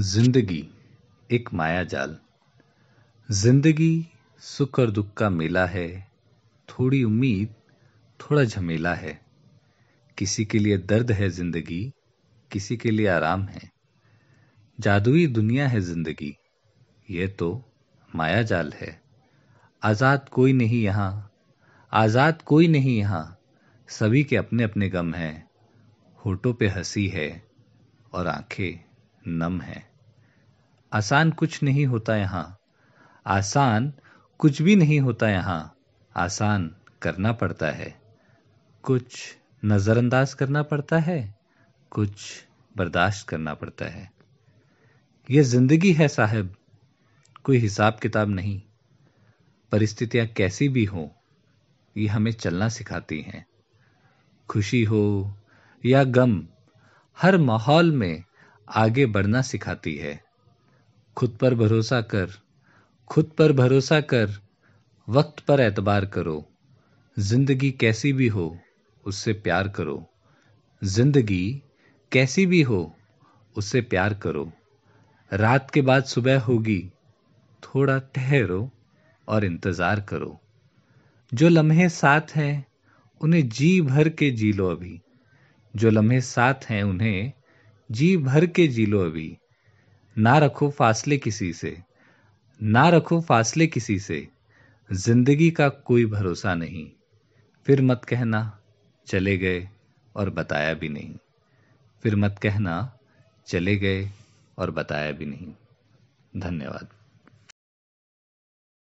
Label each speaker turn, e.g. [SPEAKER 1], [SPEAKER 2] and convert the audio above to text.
[SPEAKER 1] जिंदगी एक माया जाल जिंदगी सुख और दुख का मेला है थोड़ी उम्मीद थोड़ा झमेला है किसी के लिए दर्द है जिंदगी किसी के लिए आराम है जादुई दुनिया है जिंदगी ये तो माया जाल है आज़ाद कोई नहीं यहाँ आज़ाद कोई नहीं यहाँ सभी के अपने अपने गम हैं होठों पे हंसी है और आंखें नम है आसान कुछ नहीं होता यहां आसान कुछ भी नहीं होता यहां आसान करना पड़ता है कुछ नज़रअंदाज करना पड़ता है कुछ बर्दाश्त करना पड़ता है यह ज़िंदगी है साहब कोई हिसाब किताब नहीं परिस्थितियां कैसी भी हों ये हमें चलना सिखाती हैं खुशी हो या गम हर माहौल में आगे बढ़ना सिखाती है खुद पर भरोसा कर खुद पर भरोसा कर वक्त पर एतबार करो जिंदगी कैसी भी हो उससे प्यार करो जिंदगी कैसी भी हो उससे प्यार करो रात के बाद सुबह होगी थोड़ा ठहरो और इंतज़ार करो जो लम्हे साथ हैं उन्हें जी भर के जी लो अभी जो लम्हे साथ हैं उन्हें जी भर के जी लो अभी ना रखो फासले किसी से ना रखो फासले किसी से जिंदगी का कोई भरोसा नहीं फिर मत कहना चले गए और बताया भी नहीं फिर मत कहना चले गए और बताया भी नहीं धन्यवाद